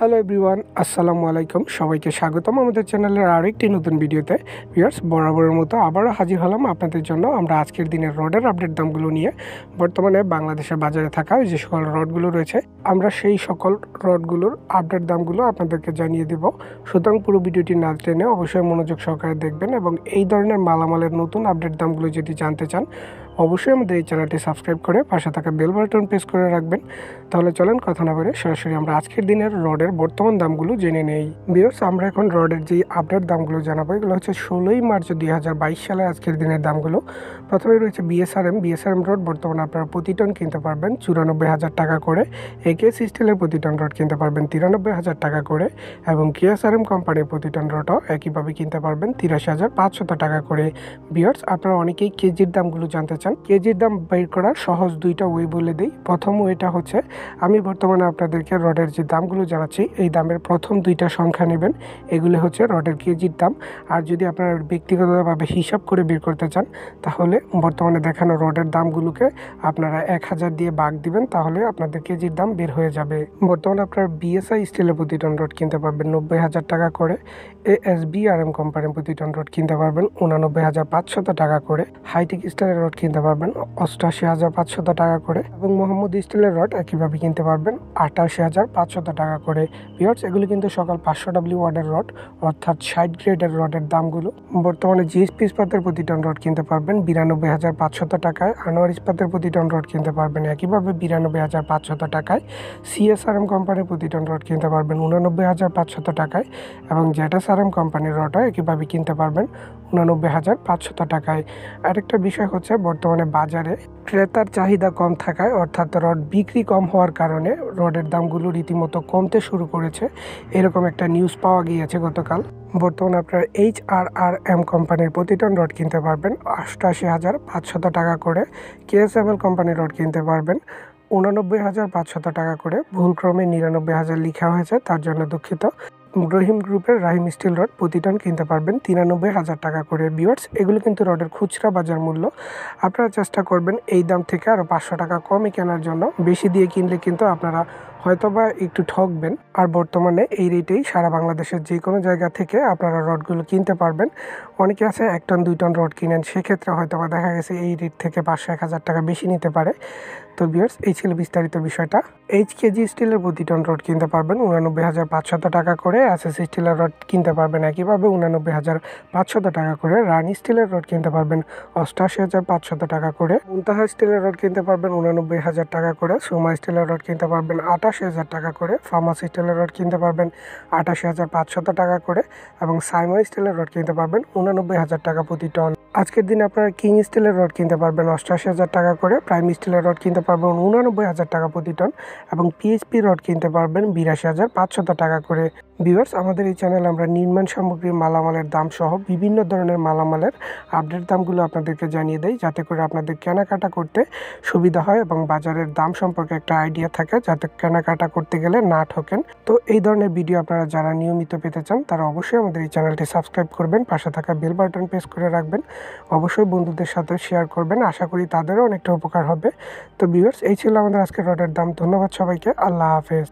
hello everyone আসসালামু আলাইকুম সবাইকে স্বাগতম আমাদের চ্যানেলের আরেকটি নতুন ভিডিওতে ভিউয়ার্স বরাবরের মতো আবারও হাজির হলাম আপনাদের জন্য আমরা আজকের দিনের রডের আপডেট দামগুলো নিয়ে বর্তমানে বাংলাদেশের বাজারে থাকা যে সকল রডগুলো রয়েছে আমরা সেই সকল রডগুলোর আপডেট দামগুলো আপনাদেরকে জানিয়ে দেব সুতরাং পুরো ভিডিওটি না টেনে অবশ্যই মনোযোগ সহকারে দেখবেন এবং এই ধরনের মালামালের নতুন আপডেট দামগুলো যদি জানতে চান অবশ্যই আমাদের এই চ্যানেলটি সাবস্ক্রাইব করে পাশে থাকা বেল বাটন প্রেস করে রাখবেন তাহলে চলেন কথা না বলে সরাসরি আমরা আজকের দিনের রডের বর্তমান দামগুলো জেনে নেই বিয়স আমরা এখন রডের যে আপডেট দামগুলো জানাবো এগুলো হচ্ছে ষোলোই মার্চ দুই হাজার সালের আজকের দিনের দামগুলো প্রথমে রয়েছে বিএসআরএম বিএসআরএম রড বর্তমানে আপনারা প্রতি টন কিনতে পারবেন চুরানব্বই হাজার টাকা করে এ একে স্টিলের প্রতি টন রড কিনতে পারবেন তিরানব্বই হাজার টাকা করে এবং কেএসআরএম কোম্পানির প্রতি টন রডও একইভাবে কিনতে পারবেন তিরাশি হাজার পাঁচশত টাকা করে বিয়ার্স আপনারা অনেকেই কেজির দামগুলো জানতে চান চান কেজির দাম বের করার সহজ দুইটা ওয়ে বলে দিই প্রথম ওয়েটা হচ্ছে আমি বর্তমানে আপনাদেরকে রডের যে দামগুলো জানাচ্ছি এই দামের প্রথম দুইটা সংখ্যা নেবেন এগুলো হচ্ছে রডের কেজির দাম আর যদি আপনারা ব্যক্তিগতভাবে হিসাব করে বের করতে চান তাহলে বর্তমানে দেখানো রডের দামগুলোকে আপনারা এক হাজার দিয়ে বাগ দিবেন তাহলে আপনাদের কেজির দাম বের হয়ে যাবে বর্তমানে আপনার বিএসআই স্টিলের প্রতি টন রড কিনতে পারবেন নব্বই হাজার টাকা করে A S B R M কোম্পানির প্রতি টন রড কিনতে পারবেন উনানব্বই হাজার পাঁচশত টাকা করে হাইটেক স্টাইলের রড কিনতে কিনতে পারবেন অষ্টাশি হাজার পাঁচশত টাকা করে এবং মোহাম্মদ স্টিলের রড একইভাবে কিনতে পারবেন আটাশি হাজার পাঁচশত টাকা করে বিয়ার্স এগুলি কিন্তু সকাল পাঁচশো ডাব্লিউ ওয়ার্ডের রড অর্থাৎ ষাট গ্রেডের রডের দামগুলো বর্তমানে জিএসপি ইস্পাতের প্রতি টন রড কিনতে পারবেন বিরানব্বই হাজার পাঁচশত টাকায় আনোয়ার ইস্পাতের প্রতি টন রড কিনতে পারবেন একইভাবে বিরানব্বই হাজার পাঁচশত টাকায় সিএসআরএম কোম্পানির প্রতি টন রড কিনতে পারবেন উনানব্বই হাজার পাঁচশত টাকায় এবং জেটাসআরএম কোম্পানির রডও একইভাবে কিনতে পারবেন উনানব্বই হাজার পাঁচশত টাকায় আরেকটা বিষয় হচ্ছে বর্তমানে বর্তমানে বাজারে ক্রেতার চাহিদা কম থাকায় অর্থাৎ রড বিক্রি কম হওয়ার কারণে রডের দামগুলো রীতিমতো কমতে শুরু করেছে এরকম একটা নিউজ পাওয়া গিয়েছে গতকাল বর্তমানে আপনারা এইচ আর আর এম কোম্পানির প্রতি টন রড কিনতে পারবেন অষ্টআশি হাজার পাঁচশত টাকা করে কেএসএমএল কোম্পানির রড কিনতে পারবেন উনানব্বই হাজার পাঁচশত টাকা করে ভুলক্রমে নিরানব্বই হাজার লিখা হয়েছে তার জন্য দুঃখিত রহিম গ্রুপের রাহিম স্টিল রড প্রতি টন কিনতে পারবেন তিরানব্বই হাজার টাকা করে বিওয়ার্স এগুলো কিন্তু রডের খুচরা বাজার মূল্য আপনারা চেষ্টা করবেন এই দাম থেকে আরও পাঁচশো টাকা কমে কেনার জন্য বেশি দিয়ে কিনলে কিন্তু আপনারা হয়তোবা একটু ঠকবেন আর বর্তমানে এই রেটেই সারা বাংলাদেশের যে কোনো জায়গা থেকে আপনারা রডগুলো কিনতে পারবেন অনেকে আছে এক টন দুই টন রড কিনেন সেক্ষেত্রে হয়তোবা দেখা গেছে এই রেট থেকে পাঁচশো এক হাজার টাকা বেশি নিতে পারে তো বিয়ার্স এই ছিল বিস্তারিত বিষয়টা এইচ কেজি স্টিলের প্রতি টন রড কিনতে পারবেন উনানব্বই হাজার পাঁচশত টাকা করে এসএসসি স্টিলের রড কিনতে পারবেন একইভাবে উনানব্বই হাজার পাঁচশত টাকা করে রানি স্টিলের রড কিনতে পারবেন অষ্টাশি হাজার পাঁচশত টাকা করে মুন্তাহা স্টিলের রড কিনতে পারবেন উনানব্বই হাজার টাকা করে সোমা স্টিলের রড কিনতে পারবেন আটা আঠাশ হাজার টাকা করে ফার্মাসি স্টাইলের রড কিনতে পারবেন আঠাশি হাজার পাঁচশত টাকা করে এবং সাইমা স্টাইলের রড কিনতে পারবেন উনানব্বই হাজার টাকা প্রতি টন আজকের দিনে আপনারা কিং স্টিলের রড কিনতে পারবেন অষ্টাশি হাজার টাকা করে প্রাইম স্টিলের রড কিনতে পারবেন উনানব্বই হাজার টাকা প্রতি টন এবং পিএইচপি রড কিনতে পারবেন বিরাশি হাজার পাঁচশত টাকা করে ভিউয়ার্স আমাদের এই চ্যানেল আমরা নির্মাণ সামগ্রীর মালামালের দাম সহ বিভিন্ন ধরনের মালামালের আপডেট দামগুলো আপনাদেরকে জানিয়ে দেয় যাতে করে আপনাদের কেনাকাটা করতে সুবিধা হয় এবং বাজারের দাম সম্পর্কে একটা আইডিয়া থাকে যাতে কেনাকাটা করতে গেলে না ঠকেন তো এই ধরনের ভিডিও আপনারা যারা নিয়মিত পেতে চান তারা অবশ্যই আমাদের এই চ্যানেলটি সাবস্ক্রাইব করবেন পাশে থাকা বেল বাটন প্রেস করে রাখবেন অবশ্যই বন্ধুদের সাথে শেয়ার করবেন আশা করি তাদেরও অনেকটা উপকার হবে তো ভিউয়ার্স এই ছিল আমাদের আজকের রডের দাম ধন্যবাদ সবাইকে আল্লাহ হাফেজ